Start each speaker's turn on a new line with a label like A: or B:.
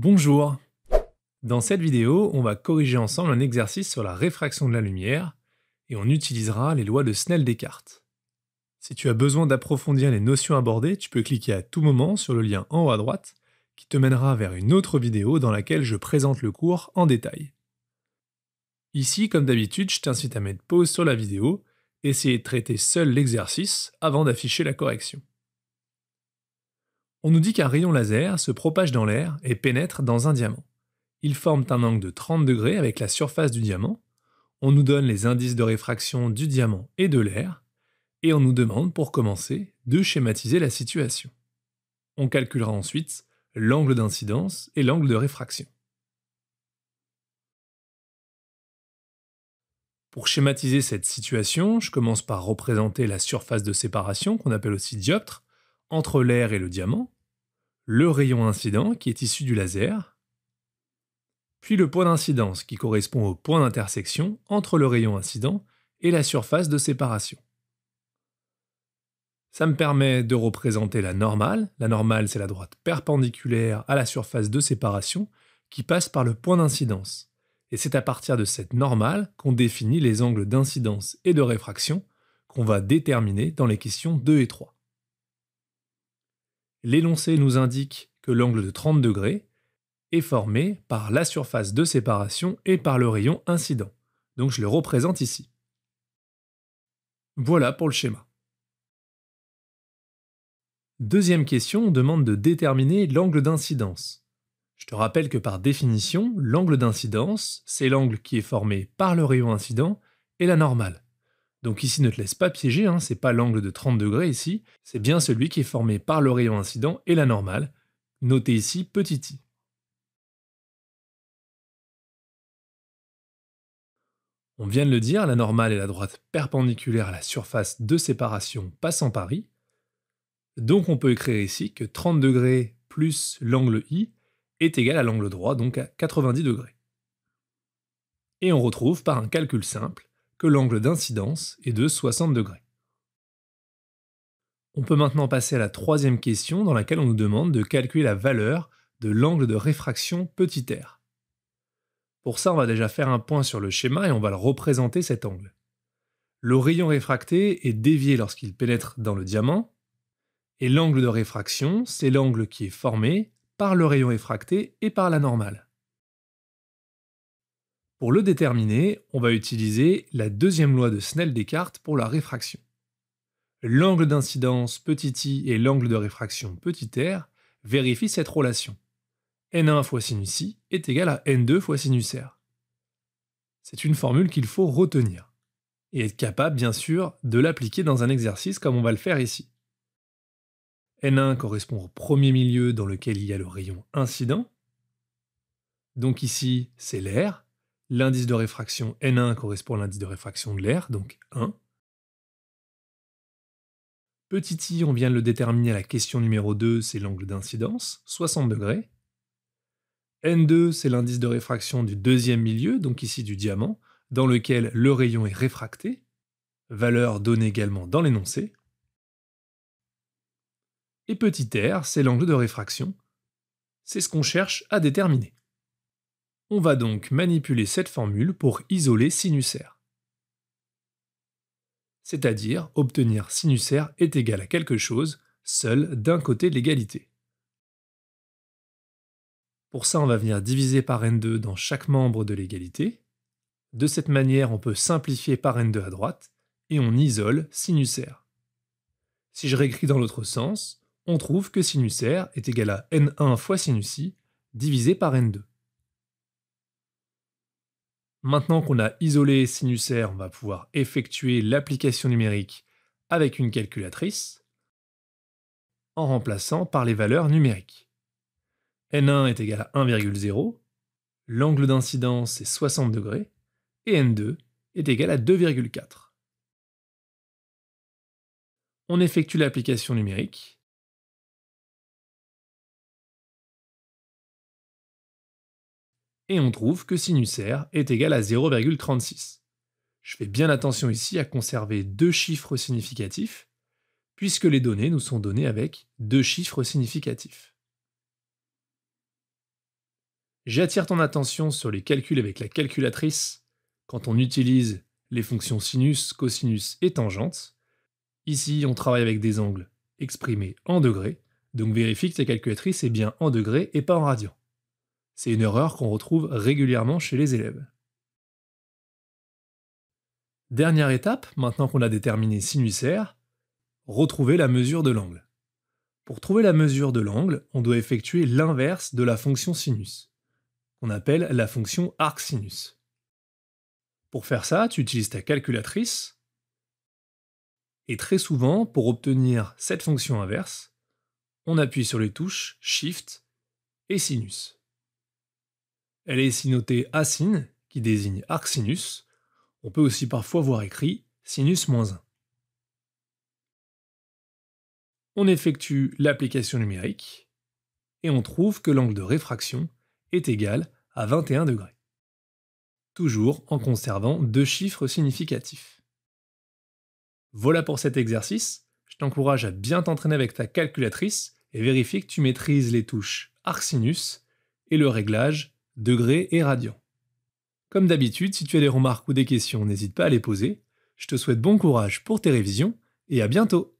A: Bonjour Dans cette vidéo, on va corriger ensemble un exercice sur la réfraction de la lumière et on utilisera les lois de Snell-Descartes. Si tu as besoin d'approfondir les notions abordées, tu peux cliquer à tout moment sur le lien en haut à droite qui te mènera vers une autre vidéo dans laquelle je présente le cours en détail. Ici, comme d'habitude, je t'incite à mettre pause sur la vidéo, essayer de traiter seul l'exercice avant d'afficher la correction. On nous dit qu'un rayon laser se propage dans l'air et pénètre dans un diamant. il forme un angle de 30 degrés avec la surface du diamant. On nous donne les indices de réfraction du diamant et de l'air. Et on nous demande, pour commencer, de schématiser la situation. On calculera ensuite l'angle d'incidence et l'angle de réfraction. Pour schématiser cette situation, je commence par représenter la surface de séparation, qu'on appelle aussi dioptre, entre l'air et le diamant, le rayon incident qui est issu du laser, puis le point d'incidence qui correspond au point d'intersection entre le rayon incident et la surface de séparation. Ça me permet de représenter la normale. La normale, c'est la droite perpendiculaire à la surface de séparation qui passe par le point d'incidence. Et c'est à partir de cette normale qu'on définit les angles d'incidence et de réfraction qu'on va déterminer dans les questions 2 et 3 l'énoncé nous indique que l'angle de 30 degrés est formé par la surface de séparation et par le rayon incident. Donc je le représente ici. Voilà pour le schéma. Deuxième question, demande de déterminer l'angle d'incidence. Je te rappelle que par définition, l'angle d'incidence, c'est l'angle qui est formé par le rayon incident et la normale. Donc ici ne te laisse pas piéger, hein, c'est pas l'angle de 30 degrés ici, c'est bien celui qui est formé par le rayon incident et la normale, noté ici petit i. On vient de le dire, la normale est la droite perpendiculaire à la surface de séparation passant par i, donc on peut écrire ici que 30 degrés plus l'angle i est égal à l'angle droit, donc à 90 degrés. Et on retrouve par un calcul simple que l'angle d'incidence est de 60 degrés. On peut maintenant passer à la troisième question dans laquelle on nous demande de calculer la valeur de l'angle de réfraction petit r. Pour ça, on va déjà faire un point sur le schéma et on va le représenter cet angle. Le rayon réfracté est dévié lorsqu'il pénètre dans le diamant, et l'angle de réfraction, c'est l'angle qui est formé par le rayon réfracté et par la normale. Pour le déterminer, on va utiliser la deuxième loi de Snell-Descartes pour la réfraction. L'angle d'incidence petit i et l'angle de réfraction petit r vérifient cette relation. n1 fois sinus i est égal à n2 fois sinus r. C'est une formule qu'il faut retenir, et être capable bien sûr de l'appliquer dans un exercice comme on va le faire ici. n1 correspond au premier milieu dans lequel il y a le rayon incident, donc ici c'est l'air, L'indice de réfraction N1 correspond à l'indice de réfraction de l'air, donc 1. Petit i, on vient de le déterminer à la question numéro 2, c'est l'angle d'incidence, 60 degrés. N2, c'est l'indice de réfraction du deuxième milieu, donc ici du diamant, dans lequel le rayon est réfracté, valeur donnée également dans l'énoncé. Et petit r, c'est l'angle de réfraction. C'est ce qu'on cherche à déterminer. On va donc manipuler cette formule pour isoler sinus C'est-à-dire obtenir sinus est égal à quelque chose, seul d'un côté de l'égalité. Pour ça, on va venir diviser par N2 dans chaque membre de l'égalité. De cette manière, on peut simplifier par N2 à droite, et on isole sinus Si je réécris dans l'autre sens, on trouve que sinus est égal à N1 fois sinusie divisé par N2. Maintenant qu'on a isolé sinusR, on va pouvoir effectuer l'application numérique avec une calculatrice en remplaçant par les valeurs numériques. N1 est égal à 1,0, l'angle d'incidence est 60 degrés, et N2 est égal à 2,4. On effectue l'application numérique, et on trouve que sinus r est égal à 0,36. Je fais bien attention ici à conserver deux chiffres significatifs, puisque les données nous sont données avec deux chiffres significatifs. J'attire ton attention sur les calculs avec la calculatrice quand on utilise les fonctions sinus, cosinus et tangente. Ici, on travaille avec des angles exprimés en degrés, donc vérifie que ta calculatrice est bien en degrés et pas en radians. C'est une erreur qu'on retrouve régulièrement chez les élèves. Dernière étape, maintenant qu'on a déterminé sinusaire, retrouver la mesure de l'angle. Pour trouver la mesure de l'angle, on doit effectuer l'inverse de la fonction sinus, qu'on appelle la fonction arc sinus. Pour faire ça, tu utilises ta calculatrice, et très souvent, pour obtenir cette fonction inverse, on appuie sur les touches Shift et Sinus. Elle est ici notée Asin, qui désigne arcsinus, On peut aussi parfois voir écrit sinus 1. On effectue l'application numérique et on trouve que l'angle de réfraction est égal à 21 degrés. Toujours en conservant deux chiffres significatifs. Voilà pour cet exercice. Je t'encourage à bien t'entraîner avec ta calculatrice et vérifier que tu maîtrises les touches arcsinus et le réglage degrés et radians. Comme d'habitude, si tu as des remarques ou des questions, n'hésite pas à les poser. Je te souhaite bon courage pour tes révisions et à bientôt